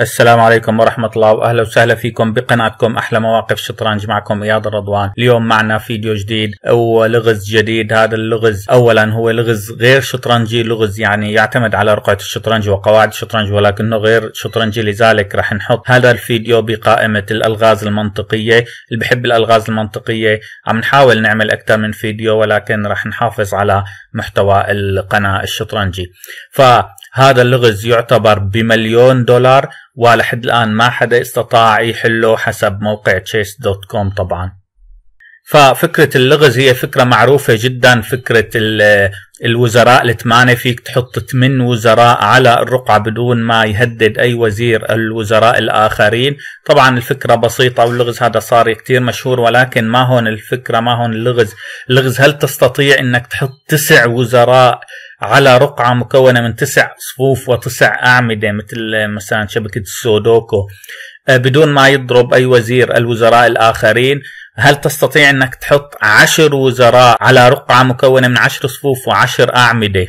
السلام عليكم ورحمة الله وأهلا وسهلا فيكم بقناتكم أحلى مواقف شطرنج معكم إياد الرضوان اليوم معنا فيديو جديد ولغز جديد هذا اللغز أولا هو لغز غير شطرنجي لغز يعني يعتمد على رقعة الشطرنج وقواعد الشطرنج ولكنه غير شطرنجي لذلك راح نحط هذا الفيديو بقائمة الألغاز المنطقية اللي بحب الألغاز المنطقية عم نحاول نعمل أكثر من فيديو ولكن راح نحافظ على محتوى القناة الشطرنجي فهذا اللغز يعتبر بمليون دولار ولحد الآن ما حدا استطاع يحله حسب موقع تشيس دوت كوم طبعا ففكرة اللغز هي فكرة معروفة جدا فكرة الوزراء الثمانية فيك تحط ثمان وزراء على الرقعة بدون ما يهدد أي وزير الوزراء الآخرين طبعا الفكرة بسيطة واللغز هذا صار كتير مشهور ولكن ما هون الفكرة ما هون اللغز اللغز هل تستطيع أنك تحط تسع وزراء على رقعة مكونة من تسع صفوف وتسع أعمدة مثل مثلا شبكة السودوكو آه، بدون ما يضرب أي وزير الوزراء الآخرين هل تستطيع أنك تحط عشر وزراء على رقعة مكونة من عشر صفوف وعشر أعمدة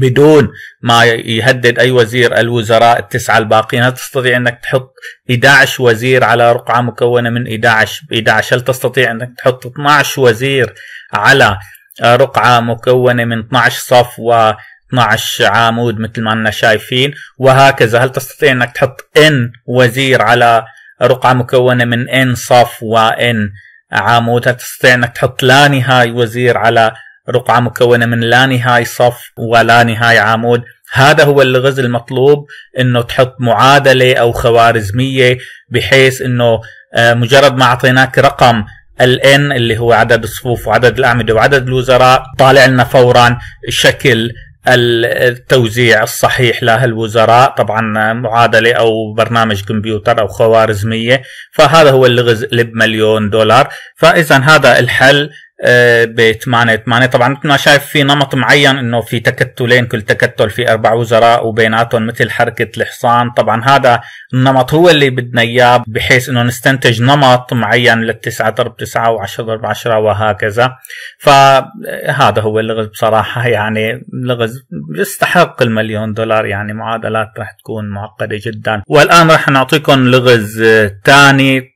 بدون ما يهدد أي وزير الوزراء التسعة الباقين هل تستطيع أنك تحط 11 وزير على رقعة مكونة من 11 ب 11 هل تستطيع أنك تحط 12 وزير على رقعة مكونة من 12 صف و 12 عمود مثل ما أننا شايفين وهكذا هل تستطيع أنك تحط N وزير على رقعة مكونة من N صف و N عمود هل تستطيع أنك تحط لا نهاية وزير على رقعة مكونة من لا نهاية صف ولا نهاية عمود هذا هو اللغز المطلوب انه تحط معادلة او خوارزمية بحيث انه آه، مجرد ما اعطيناك رقم الان اللي هو عدد الصفوف وعدد الاعمده وعدد الوزراء طالع لنا فورا شكل التوزيع الصحيح لهالوزراء طبعا معادلة أو برنامج كمبيوتر أو خوارزمية فهذا هو اللغز لب مليون دولار فإذا هذا الحل بثمانية ثمانية طبعا مثل ما شايف في نمط معين انه في تكتلين كل تكتل في اربع وزراء وبيناتهم مثل حركة الحصان طبعا هذا النمط هو اللي بدنا اياه بحيث انه نستنتج نمط معين للتسعة ضرب تسعة وعشرة ضرب عشرة وهكذا فهذا هو اللغز بصراحة يعني لغز يستحق المليون دولار يعني معادلات رح تكون معقدة جدا والان رح نعطيكم لغز ثاني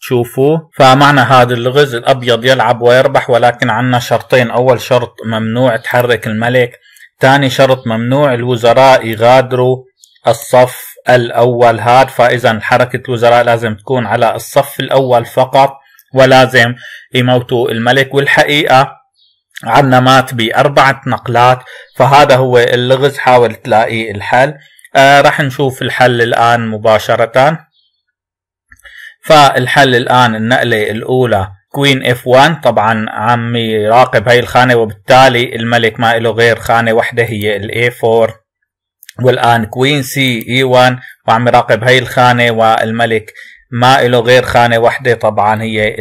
تشوفوه فمعنى هذا اللغز الابيض يلعب ويربح ولكن عندنا شرطين اول شرط ممنوع تحرك الملك ثاني شرط ممنوع الوزراء يغادروا الصف الاول هاد فاذا حركه الوزراء لازم تكون على الصف الاول فقط ولازم يموتوا الملك والحقيقه عنا مات بأربعة نقلات فهذا هو اللغز حاول تلاقي الحل آه رح نشوف الحل الآن مباشرة فالحل الآن النقلة الأولى كوين اف 1 طبعا عم يراقب هاي الخانة وبالتالي الملك ما له غير خانة واحدة هي الاي 4 والآن كوين سي اي 1 وعم يراقب هاي الخانة والملك ما له غير خانة واحدة طبعا هي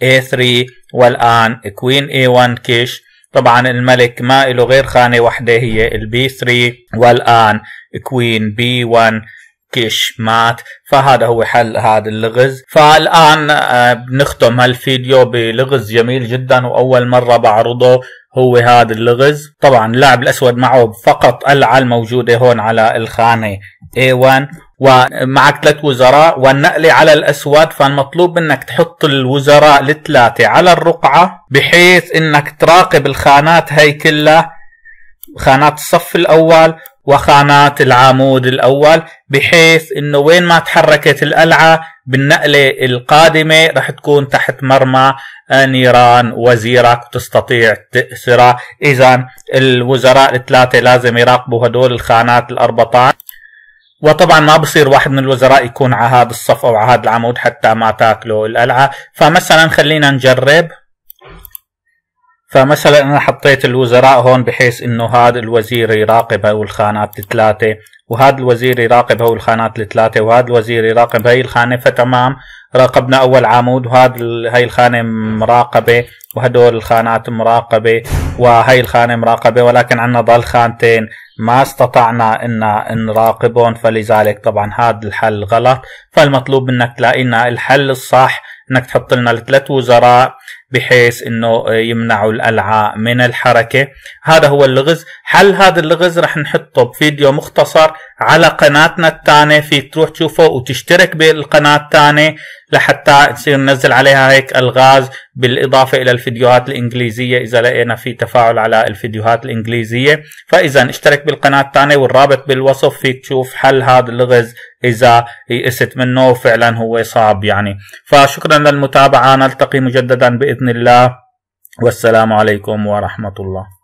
الاي 3 والآن كوين اي 1 كيش طبعا الملك ما له غير خانة واحدة هي البي 3 والآن كوين بي 1 كيش مات فهذا هو حل هذا اللغز فالآن آه، بنختم هالفيديو بلغز جميل جدا وأول مرة بعرضه هو هذا اللغز طبعا اللاعب الأسود معه فقط القلعة الموجودة هون على الخانة A1 ومعك ثلاث وزراء والنقلة على الأسود فالمطلوب منك تحط الوزراء الثلاثة على الرقعة بحيث انك تراقب الخانات هي كلها خانات الصف الأول وخانات العمود الأول بحيث أنه وين ما تحركت القلعة بالنقلة القادمة رح تكون تحت مرمى نيران وزيرك وتستطيع تأسره إذا الوزراء الثلاثة لازم يراقبوا هدول الخانات الأربعة وطبعا ما بصير واحد من الوزراء يكون على هذا الصف أو على هذا العمود حتى ما تاكله القلعة فمثلا خلينا نجرب فمثلا انا حطيت الوزراء هون بحيث انه هذا الوزير يراقب هاي الخانات الثلاثه وهذا الوزير يراقب هاي الخانات الثلاثه وهذا الوزير يراقب هاي الخانه فتمام راقبنا اول عمود وهذا هاي الخانه مراقبه وهدول الخانات مراقبه وهي الخانه مراقبه ولكن عندنا ضل خانتين ما استطعنا ان نراقبهم فلذلك طبعا هذا الحل غلط فالمطلوب منك تلاقي لنا الحل الصح انك تحط لنا الثلاث وزراء بحيث انه يمنعوا الالعاء من الحركه هذا هو اللغز حل هذا اللغز رح نحطه بفيديو مختصر على قناتنا الثانيه فيك تروح تشوفه وتشترك بالقناه الثانيه لحتى نصير ننزل عليها هيك الغاز بالاضافه الى الفيديوهات الانجليزيه اذا لقينا في تفاعل على الفيديوهات الانجليزيه فاذا اشترك بالقناه الثانيه والرابط بالوصف فيك تشوف حل هذا اللغز اذا يئست منه فعلا هو صعب يعني فشكرا للمتابعه نلتقي مجددا باذن الله والسلام عليكم ورحمه الله